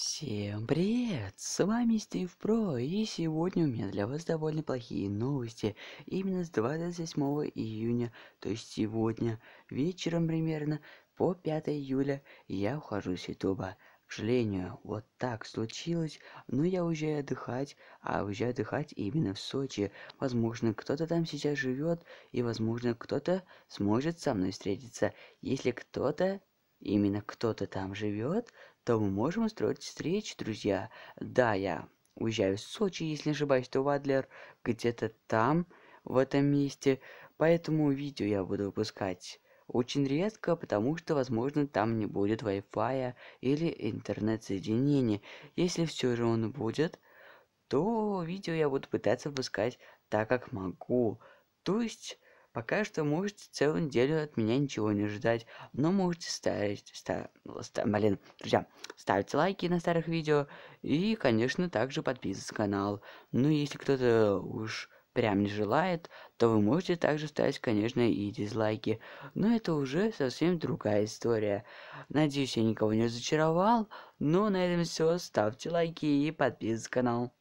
Всем привет! С вами Стив Про, и сегодня у меня для вас довольно плохие новости. Именно с 27 июня, то есть сегодня, вечером примерно, по 5 июля, я ухожу с Ютуба. К сожалению, вот так случилось, но я уезжаю отдыхать, а уезжаю отдыхать именно в Сочи. Возможно, кто-то там сейчас живет, и возможно, кто-то сможет со мной встретиться. Если кто-то именно кто-то там живет, то мы можем устроить встречу, друзья. Да, я уезжаю в Сочи, если не ошибаюсь, то Вадлер где-то там, в этом месте. Поэтому видео я буду выпускать очень редко, потому что, возможно, там не будет Wi-Fi или интернет-соединения. Если все же он будет, то видео я буду пытаться выпускать так, как могу. То есть, Пока что можете целую неделю от меня ничего не ждать, но можете ставить, ста, ста, блин, друзья, ставить лайки на старых видео и, конечно, также подписываться на канал. Ну, если кто-то уж прям не желает, то вы можете также ставить, конечно, и дизлайки. Но это уже совсем другая история. Надеюсь, я никого не разочаровал, но на этом все. Ставьте лайки и подписывайтесь на канал.